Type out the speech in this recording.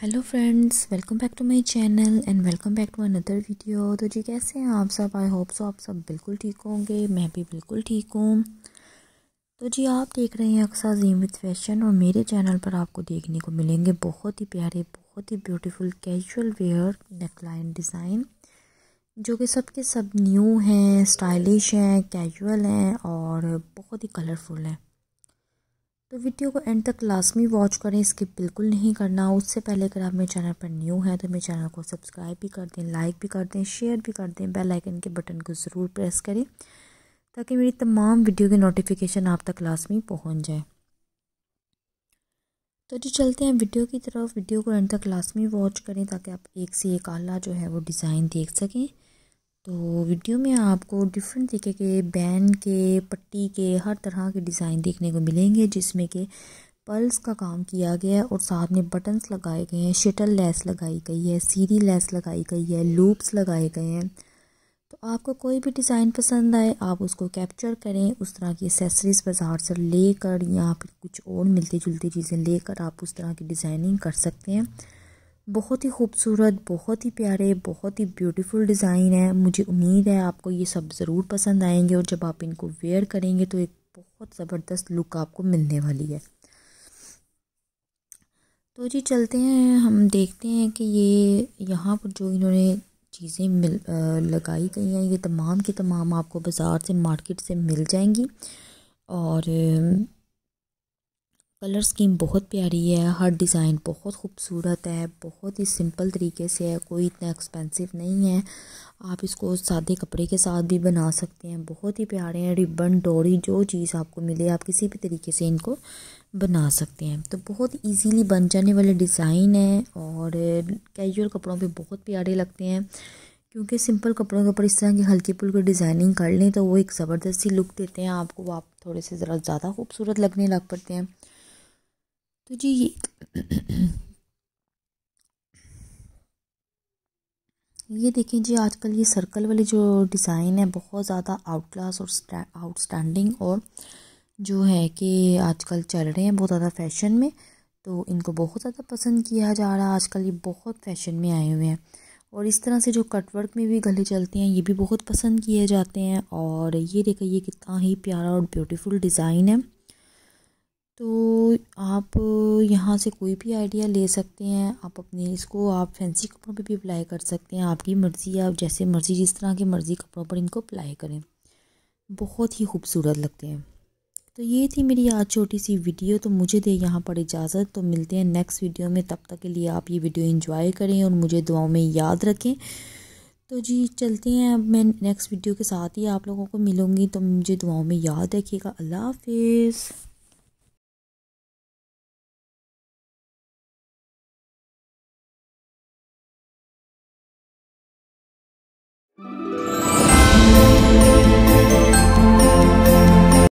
hello friends welcome back to my channel and welcome back to another video तो जी कैसे हैं आप सब आई होप सो आप सब बिल्कुल ठीक होंगे मैं भी बिल्कुल ठीक हूँ तो जी आप देख रहे हैं अक्सा जीम विद फैशन और मेरे चैनल पर आपको देखने को मिलेंगे बहुत ही प्यारे बहुत ही beautiful casual wear neckline design जो कि सबके सब न्यू हैं स्टाइलिश हैं कैजुअल हैं और बहुत ही कलरफुल हैं तो वीडियो को एंड तक लाजमी वॉच करें स्किप बिल्कुल नहीं करना उससे पहले अगर आप मेरे चैनल पर न्यू हैं तो मेरे चैनल को सब्सक्राइब भी कर दें लाइक भी कर दें शेयर भी कर दें बेल आइकन के बटन को ज़रूर प्रेस करें ताकि मेरी तमाम वीडियो के नोटिफिकेशन आप तक लाजमी पहुँच जाए तो जी चलते हैं वीडियो की तरफ वीडियो को एंड तक लाजमी वॉच करें ताकि आप एक से एक आला जो है वो डिज़ाइन देख सकें तो वीडियो में आपको डिफरेंट तरीके के बैन के पट्टी के हर तरह के डिज़ाइन देखने को मिलेंगे जिसमें कि पल्स का काम किया गया है और साथ में बटन्स लगाए गए हैं शटल लेस लगाई गई है सीरी लेस लगाई गई है लूप्स लगाए गए हैं तो आपको कोई भी डिज़ाइन पसंद आए आप उसको कैप्चर करें उस तरह की एसेसरीज बाज़ार से लेकर या फिर कुछ और मिलती जुलती चीज़ें लेकर आप उस तरह की डिज़ाइनिंग कर सकते हैं बहुत ही खूबसूरत बहुत ही प्यारे बहुत ही ब्यूटीफुल डिज़ाइन है मुझे उम्मीद है आपको ये सब ज़रूर पसंद आएंगे और जब आप इनको वेयर करेंगे तो एक बहुत ज़बरदस्त लुक आपको मिलने वाली है तो जी चलते हैं हम देखते हैं कि ये यहाँ पर जो इन्होंने चीज़ें मिल आ, लगाई गई हैं ये तमाम के तमाम आपको बाज़ार से मार्केट से मिल जाएंगी और कलर स्कीम बहुत प्यारी है हर डिज़ाइन बहुत खूबसूरत है बहुत ही सिंपल तरीके से है कोई इतना एक्सपेंसिव नहीं है आप इसको सादे कपड़े के साथ भी बना सकते हैं बहुत ही प्यारे हैं रिबन डोरी जो चीज़ आपको मिले आप किसी भी तरीके से इनको बना सकते हैं तो बहुत इजीली बन जाने वाले डिज़ाइन हैं और कैजुअल कपड़ों पे बहुत प्यारे लगते हैं क्योंकि सिंपल कपड़ों के ऊपर इस तरह की हल्की फुल्की डिज़ाइनिंग कर लें तो वो एक ज़बरदस्ती लुक देते हैं आपको आप थोड़े से ज़रा ज़्यादा खूबसूरत लगने लग पड़ते हैं तो जी ये ये देखें जी आजकल ये सर्कल वाले जो डिज़ाइन है बहुत ज़्यादा आउट क्लास और आउटस्टैंडिंग और जो है कि आजकल चल रहे हैं बहुत ज़्यादा फैशन में तो इनको बहुत ज़्यादा पसंद किया जा रहा है आजकल ये बहुत फैशन में आए हुए हैं और इस तरह से जो कटवर्क में भी गले चलते हैं ये भी बहुत पसंद किए जाते हैं और ये देखिए ये कितना ही प्यारा और ब्यूटीफुल डिज़ाइन है तो आप यहाँ से कोई भी आइडिया ले सकते हैं आप अपने इसको आप फैंसी कपड़ों पे भी अप्लाई कर सकते हैं आपकी मर्ज़ी आप जैसे मर्ज़ी जिस तरह की मर्ज़ी कपड़ों पर इनको अप्लाई करें बहुत ही खूबसूरत लगते हैं तो ये थी मेरी आज छोटी सी वीडियो तो मुझे दे यहाँ पर इजाज़त तो मिलते हैं नेक्स्ट वीडियो में तब तक के लिए आप ये वीडियो इंजॉय करें और मुझे दुआओं में याद रखें तो जी चलते हैं अब मैं नेक्स्ट वीडियो के साथ ही आप लोगों को मिलूंगी तो मुझे दुआओं में याद रखिएगा अल्लाह हाफिज़ Música